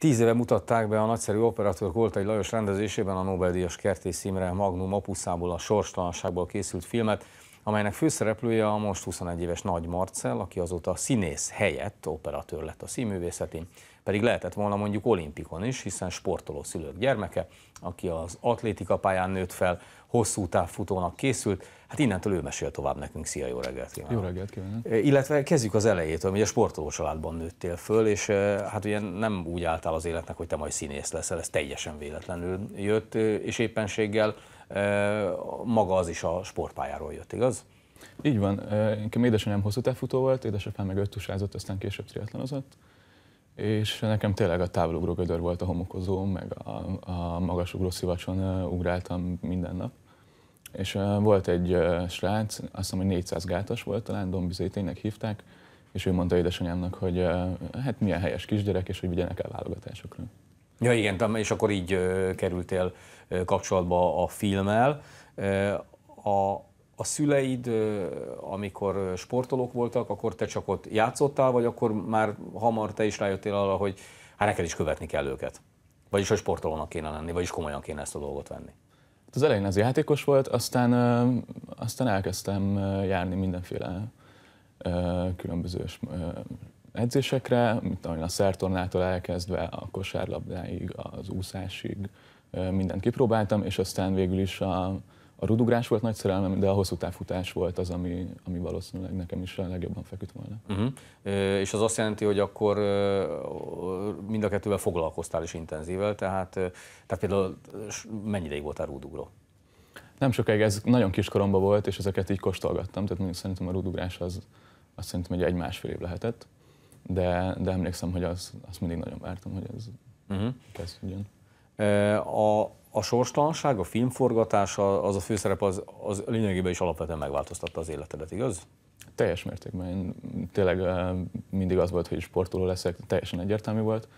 Tíz éve mutatták be a nagyszerű operatőr Koltai Lajos rendezésében a Nobel-díjas Kertész Imre Magnum opuszából a sorstalanságból készült filmet, amelynek főszereplője a most 21 éves Nagy Marcell, aki azóta színész helyett operatőr lett a színművészetén pedig lehetett volna mondjuk olimpikon is, hiszen sportoló szülők gyermeke, aki az atlétika pályán nőtt fel, hosszú távfutónak készült, hát innentől ő mesél tovább nekünk. Szia, jó reggelt kívánok! Jó reggelt kívánok! Illetve kezdjük az elejétől, hogy a sportoló családban nőttél föl, és hát ugye nem úgy álltál az életnek, hogy te majd színész leszel, ez teljesen véletlenül jött, és éppenséggel maga az is a sportpályáról jött, igaz? Így van. Nekem édesanyám hosszú távfutó volt, édesapám meg öttusázott, aztán később triatlonozott és nekem tényleg a távolugró gödör volt a homokozóm, meg a, a magasugró szivacson ugráltam minden nap. És volt egy srác, azt hiszem, hogy 400 gátas volt, talán Dombizéténynek hívták, és ő mondta édesanyámnak, hogy hát milyen helyes kisgyerek, és hogy vigyenek el válogatásokra. Ja igen, és akkor így kerültél kapcsolatba a filmmel. A, a szüleid, amikor sportolók voltak, akkor te csak ott játszottál, vagy akkor már hamar te is rájöttél arra, hogy hát neked is követni kell őket? Vagyis, hogy sportolónak kéne lenni, vagyis komolyan kéne ezt a dolgot venni? Hát az elején az játékos volt, aztán, aztán elkezdtem járni mindenféle különböző edzésekre, mint a szertornától elkezdve a kosárlabdáig, az úszásig, mindent kipróbáltam, és aztán végül is a, a rudugrás volt nagy szerelmem, de a hosszú távfutás volt az, ami, ami valószínűleg nekem is a legjobban feküdt volna. Uh-huh. és az azt jelenti, hogy akkor mind a kettővel foglalkoztál is intenzível, tehát, tehát például mennyi ideig voltál rudugró? Nem sokáig, ez nagyon kis koromban volt, és ezeket így kóstolgattam, tehát mondjuk szerintem a rudugrás az, azt szerintem egy, egy másfél év lehetett, de, de emlékszem, hogy az, azt mindig nagyon vártam, hogy ez uh-huh. kezdődjön. a, a sorstalanság, a filmforgatása, az a főszerep, az, az lényegében is alapvetően megváltoztatta az életedet, igaz? Teljes mértékben. Én tényleg eh, mindig az volt, hogy sportoló leszek, teljesen egyértelmű volt,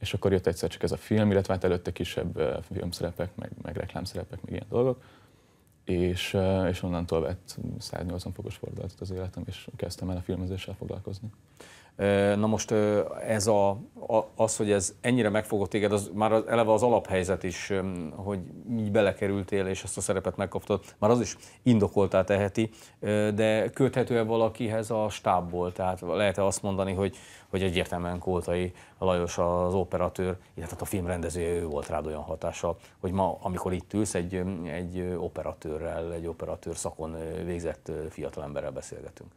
és akkor jött egyszer csak ez a film, illetve hát előtte kisebb eh, filmszerepek, meg, meg reklámszerepek, meg ilyen dolgok, és, eh, és onnantól vett 180 fokos fordulatot az életem, és kezdtem el a filmezéssel foglalkozni. Na most ez a, az, hogy ez ennyire megfogott téged, az már az, eleve az alaphelyzet is, hogy így belekerültél és ezt a szerepet megkaptad, már az is indokoltá teheti, de köthető-e valakihez a stábból? Tehát lehet-e azt mondani, hogy, hogy egyértelműen Koltai Lajos az operatőr, illetve hát a film rendezője, ő volt rád olyan hatása, hogy ma, amikor itt ülsz, egy, egy operatőrrel, egy operatőr szakon végzett fiatalemberrel beszélgetünk.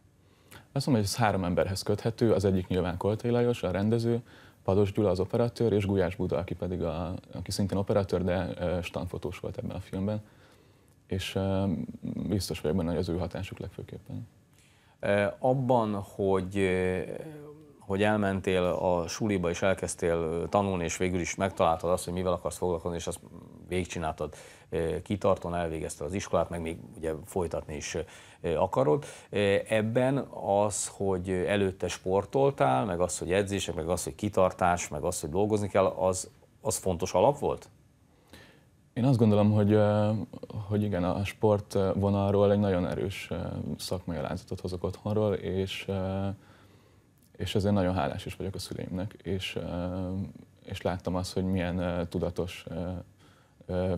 Azt mondom, hogy ez három emberhez köthető, az egyik nyilván Koltai Lajos, a rendező, Pados Gyula az operatőr, és Gulyás Buda, aki pedig, a, aki szintén operatőr, de standfotós volt ebben a filmben. És biztos vagyok benne, hogy az ő hatásuk legfőképpen. Abban, hogy, hogy elmentél a suliba és elkezdtél tanulni, és végül is megtaláltad azt, hogy mivel akarsz foglalkozni, és azt végcsináltad, kitartóan elvégezte az iskolát, meg még ugye folytatni is akarod. Ebben az, hogy előtte sportoltál, meg az, hogy edzések, meg az, hogy kitartás, meg az, hogy dolgozni kell, az, az fontos alap volt? Én azt gondolom, hogy, hogy igen, a sport vonalról egy nagyon erős szakmai láncot hozok otthonról, és, és ezért nagyon hálás is vagyok a szüleimnek, és, és láttam azt, hogy milyen tudatos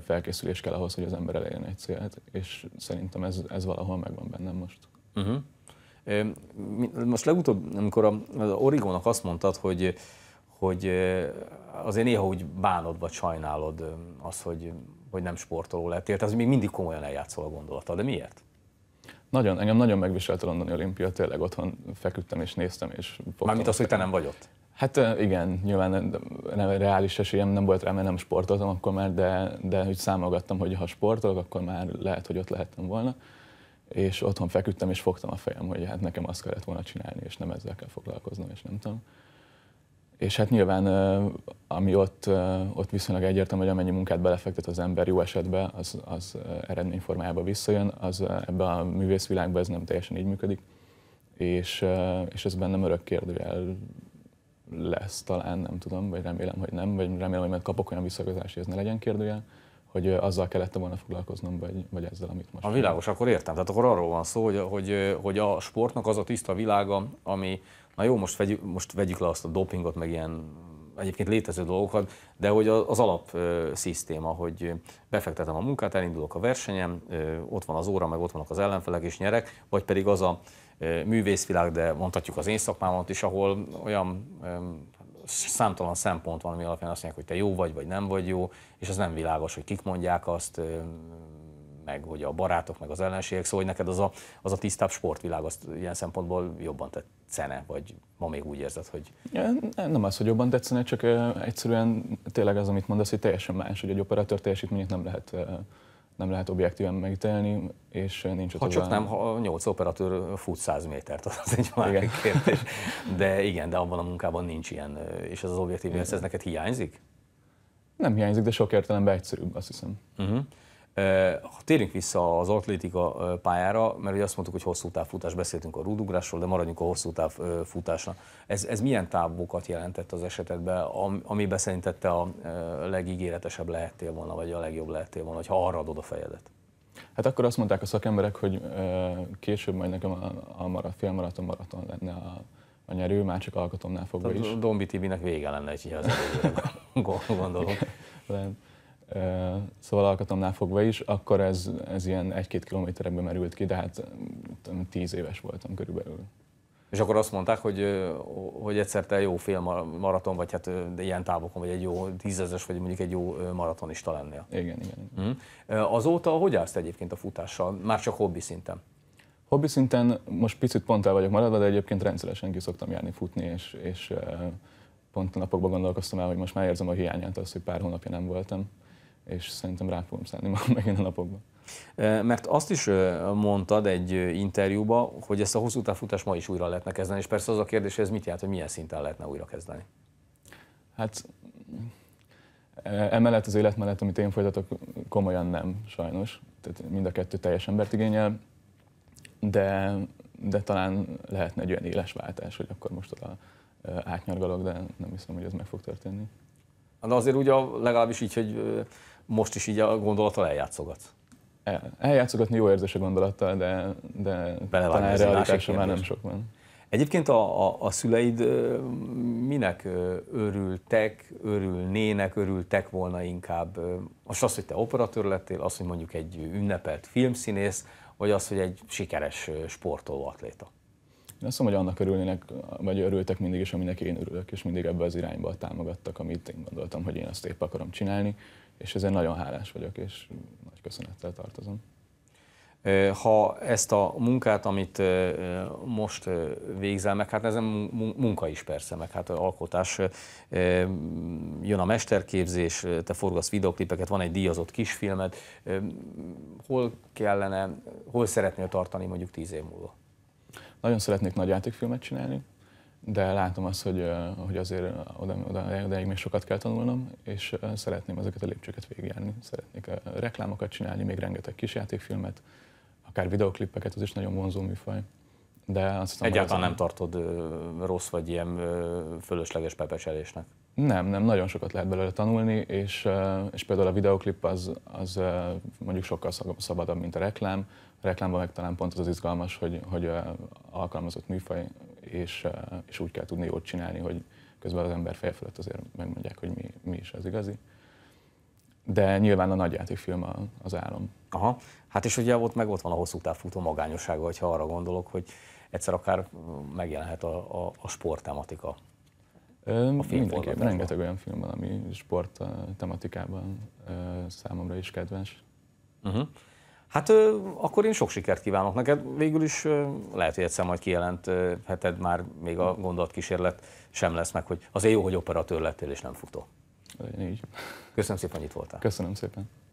felkészülés kell ahhoz, hogy az ember elérjen egy célt, és szerintem ez, ez valahol megvan bennem most. Uh-huh. Most legutóbb, amikor az Origónak azt mondtad, hogy, hogy azért néha úgy bánod vagy sajnálod az, hogy, hogy nem sportoló lettél, tehát még mindig komolyan eljátszol a gondolata, de miért? Nagyon, engem nagyon megviselt a londoni olimpia, tényleg otthon feküdtem és néztem. És Mármint az, hogy te nem vagy ott? Hát igen, nyilván nem, reális esélyem nem volt rá, mert nem sportoltam akkor már, de, de úgy számolgattam, hogy ha sportolok, akkor már lehet, hogy ott lehettem volna. És otthon feküdtem, és fogtam a fejem, hogy hát nekem azt kellett volna csinálni, és nem ezzel kell foglalkoznom, és nem tudom. És hát nyilván, ami ott, ott viszonylag egyértelmű, hogy amennyi munkát belefektet az ember jó esetben, az, az eredmény formájába visszajön, az ebbe a művészvilágban ez nem teljesen így működik. És, és ez bennem örök kérdőjel lesz talán, nem tudom, vagy remélem, hogy nem, vagy remélem, hogy majd kapok olyan visszagazást, hogy ez ne legyen kérdője, hogy azzal kellett volna foglalkoznom, vagy, vagy ezzel, amit most. A világos, akkor értem. Tehát akkor arról van szó, hogy, hogy, hogy a sportnak az a tiszta világa, ami, na jó, most vegyük, most vegyük le azt a dopingot, meg ilyen egyébként létező dolgokat, de hogy az alapszisztéma, hogy befektetem a munkát, elindulok a versenyem ott van az óra, meg ott vannak az ellenfelek, és nyerek, vagy pedig az a művészvilág, de mondhatjuk az én szakmámat is, ahol olyan számtalan szempont van, ami alapján azt mondják, hogy te jó vagy, vagy nem vagy jó, és az nem világos, hogy kik mondják azt, meg hogy a barátok, meg az ellenségek, szóval hogy neked az a, az a tisztább sportvilág, azt ilyen szempontból jobban tetszene, vagy ma még úgy érzed, hogy... Nem az, hogy jobban tetszene, csak egyszerűen tényleg az, amit mondasz, hogy teljesen más, hogy egy operatőr teljesítményét nem lehet nem lehet objektíven megítélni, és nincs ott Ha csak nem, ha 8 operatőr fut 100 métert, az egy másik kérdés. De igen, de abban a munkában nincs ilyen. És ez az objektív ez neked hiányzik? Nem hiányzik, de sok értelemben egyszerűbb, azt hiszem. Uh-huh. Ha térjünk vissza az atlétika pályára, mert ugye azt mondtuk, hogy hosszú távfutás, beszéltünk a rúdugrásról, de maradjunk a hosszú távfutásra. Ez, ez milyen távokat jelentett az esetedben, amiben szerinted te a legígéretesebb lehettél volna, vagy a legjobb lehettél volna, ha arra adod a fejedet? Hát akkor azt mondták a szakemberek, hogy később majd nekem a, a marat, félmaraton maraton lenne a, a nyerő, már csak alkotomnál fogva Tehát is. Dombi TV-nek vége lenne hogy az gondolom szóval alkatomnál fogva is, akkor ez, ez ilyen egy-két kilométerekbe merült ki, de hát tudom, tíz éves voltam körülbelül. És akkor azt mondták, hogy, hogy egyszer te jó fél maraton, vagy hát ilyen távokon, vagy egy jó tízezes, vagy mondjuk egy jó maratonista lennél. Igen, igen. igen. Mm. Azóta hogy állsz egyébként a futással, már csak hobbi szinten? Hobbi szinten most picit pont el vagyok maradva, de egyébként rendszeresen ki szoktam járni futni, és, és pont a napokban gondolkoztam el, hogy most már érzem a hiányát, az, hogy pár hónapja nem voltam és szerintem rá fogom szállni ma megint a napokban. Mert azt is mondtad egy interjúban, hogy ezt a hosszú távfutás ma is újra lehetne kezdeni, és persze az a kérdés, hogy ez mit jelent, hogy milyen szinten lehetne újra kezdeni? Hát e, emellett az élet mellett, amit én folytatok, komolyan nem, sajnos. Tehát mind a kettő teljes embert igényel, de, de talán lehetne egy olyan éles váltás, hogy akkor most oda e, átnyargalok, de nem hiszem, hogy ez meg fog történni. De azért ugye legalábbis így, hogy most is így a gondolattal eljátszogat. El, eljátszogatni jó érzés a gondolattal, de, de talán talán realitása már nem sok van. Egyébként a, a, a szüleid minek örültek, örülnének, örültek volna inkább? Most az, hogy te operatőr lettél, az, hogy mondjuk egy ünnepelt filmszínész, vagy az, hogy egy sikeres sportoló atléta? Én azt mondom, hogy annak örülnének, vagy örültek mindig is, aminek én örülök, és mindig ebbe az irányba támogattak, amit én gondoltam, hogy én azt épp akarom csinálni és ezért nagyon hálás vagyok, és nagy köszönettel tartozom. Ha ezt a munkát, amit most végzel, meg hát ez a munka is persze, meg hát alkotás, jön a mesterképzés, te forgasz videoklipeket, van egy díjazott kisfilmed, hol kellene, hol szeretnél tartani mondjuk tíz év múlva? Nagyon szeretnék nagy játékfilmet csinálni, de látom azt, hogy, hogy azért oda, oda, odáig még sokat kell tanulnom, és szeretném ezeket a lépcsőket végigjárni. Szeretnék reklámokat csinálni, még rengeteg játékfilmet, akár videoklippeket, az is nagyon vonzó műfaj. De azt hiszem, Egyáltalán nem tartod rossz vagy ilyen fölösleges pepecselésnek? Nem, nem, nagyon sokat lehet belőle tanulni, és, és például a videoklip az, az mondjuk sokkal szabadabb, mint a reklám. A reklámban meg talán pont az az izgalmas, hogy, hogy alkalmazott műfaj és, és úgy kell tudni jót csinálni, hogy közben az ember feje fölött azért megmondják, hogy mi, mi is az igazi. De nyilván a nagyjátékfilm az álom. Aha, hát és ugye ott meg ott van a hosszú távfutó magányossága, hogyha arra gondolok, hogy egyszer akár megjelenhet a, a, a sport tematika. A Mindenképpen rengeteg olyan film van, ami sport tematikában számomra is kedves. Uh-huh. Hát akkor én sok sikert kívánok neked. Végül is lehet, hogy egyszer majd kijelentheted, már még a gondolatkísérlet sem lesz meg, hogy azért jó, hogy operatőr lettél és nem futó. Így. Köszönöm szépen, hogy itt voltál. Köszönöm szépen.